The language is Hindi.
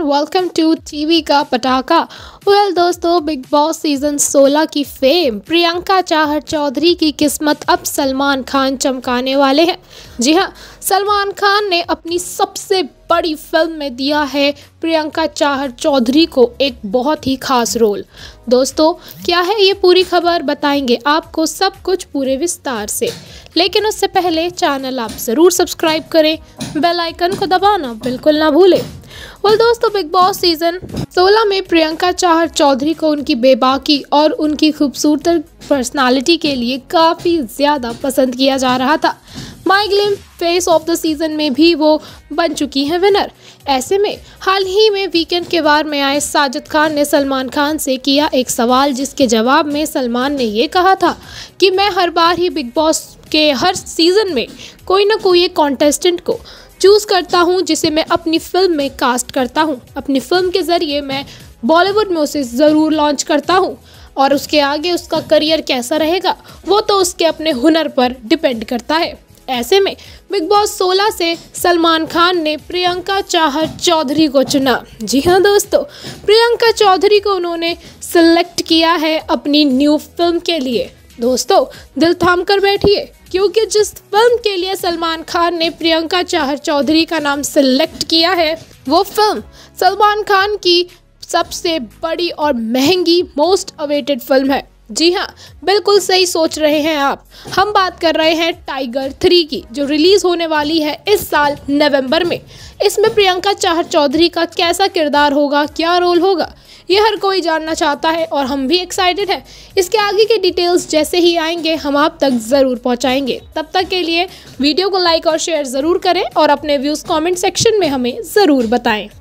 एंड वेलकम टू टीवी का पटाखा वेल well, दोस्तों बिग बॉस सीजन 16 की फेम प्रियंका चाहर चौधरी की किस्मत अब सलमान खान चमकाने वाले हैं जी हाँ सलमान खान ने अपनी सबसे बड़ी फिल्म में दिया है प्रियंका चाहर चौधरी को एक बहुत ही खास रोल दोस्तों क्या है ये पूरी खबर बताएंगे आपको सब कुछ पूरे विस्तार से लेकिन उससे पहले चैनल आप ज़रूर सब्सक्राइब करें बेल आइकन को दबाना बिल्कुल ना भूलें वो दोस्तों बिग बॉस सीजन 16 में प्रियंका चाहर चौधरी को उनकी बेबाकी और उनकी खूबसूरत पर्सनालिटी के लिए काफ़ी ज़्यादा पसंद किया जा रहा था my face of the season में भी वो बन चुकी हैं विनर ऐसे में हाल ही में वीकेंड के बार में आए साजिद खान ने सलमान खान से किया एक सवाल जिसके जवाब में सलमान ने ये कहा था कि मैं हर बार ही बिग बॉस के हर सीज़न में कोई ना कोई एक कॉन्टेस्टेंट को चूज़ करता हूँ जिसे मैं अपनी फ़िल्म में कास्ट करता हूँ अपनी फ़िल्म के ज़रिए मैं बॉलीवुड में उसे ज़रूर लॉन्च करता हूँ और उसके आगे उसका करियर कैसा रहेगा वो तो उसके अपने हुनर पर डिपेंड करता है ऐसे में बिग बॉस 16 से सलमान खान ने प्रियंका चाहर चौधरी को चुना जी हाँ दोस्तों प्रियंका चौधरी को उन्होंने सिलेक्ट किया है अपनी न्यू फिल्म के लिए दोस्तों दिल थाम कर बैठिए क्योंकि जिस फिल्म के लिए सलमान खान ने प्रियंका चाहर चौधरी का नाम सिलेक्ट किया है वो फिल्म सलमान खान की सबसे बड़ी और महंगी मोस्ट अवेटेड फिल्म है जी हाँ बिल्कुल सही सोच रहे हैं आप हम बात कर रहे हैं टाइगर थ्री की जो रिलीज़ होने वाली है इस साल नवंबर में इसमें प्रियंका चाहर चौधरी का कैसा किरदार होगा क्या रोल होगा ये हर कोई जानना चाहता है और हम भी एक्साइटेड हैं इसके आगे के डिटेल्स जैसे ही आएंगे हम आप तक ज़रूर पहुंचाएंगे तब तक के लिए वीडियो को लाइक और शेयर ज़रूर करें और अपने व्यूज़ कमेंट सेक्शन में हमें ज़रूर बताएं